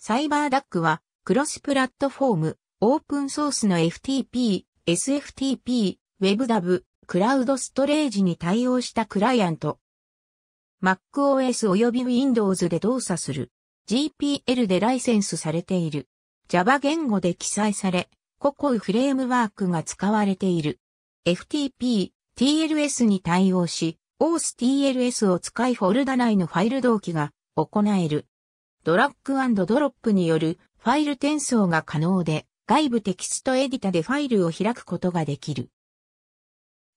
サイバーダックは、クロスプラットフォーム、オープンソースの FTP、SFTP、WebDAV、クラウドストレージに対応したクライアント。MacOS 及び Windows で動作する。GPL でライセンスされている。Java 言語で記載され、ココウフレームワークが使われている。FTP、TLS に対応し、OSTLS を使いフォルダ内のファイル同期が行える。ドラッグドロップによるファイル転送が可能で、外部テキストエディタでファイルを開くことができる。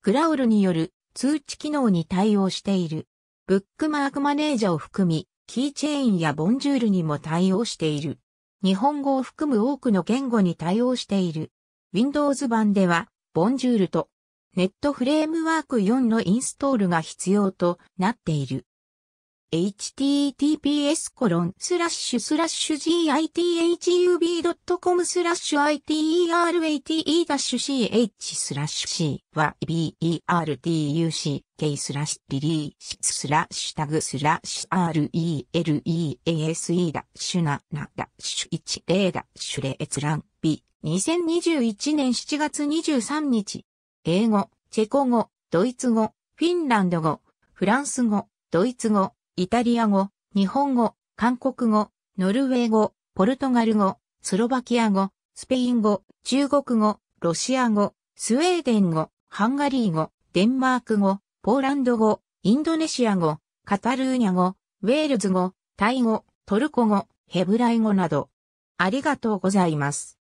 クラウルによる通知機能に対応している。ブックマークマネージャを含み、キーチェーンやボンジュールにも対応している。日本語を含む多くの言語に対応している。Windows 版では、ボンジュールとネットフレームワーク4のインストールが必要となっている。https コロンスラッシュスラッシュ github.com スラッシュ iterate-ch スラッシュ c は bertuck スラッシュリリーススラッシュタグスラッシュ release ダッシュ7ダッシュ一0ダッシュ列欄 B 2021年7月23日英語、チェコ語、ドイツ語、フィンランド語、フランス語、ドイツ語、イタリア語、日本語、韓国語、ノルウェー語、ポルトガル語、スロバキア語、スペイン語、中国語、ロシア語、スウェーデン語、ハンガリー語、デンマーク語、ポーランド語、インドネシア語、カタルーニャ語、ウェールズ語、タイ語、トルコ語、ヘブライ語など。ありがとうございます。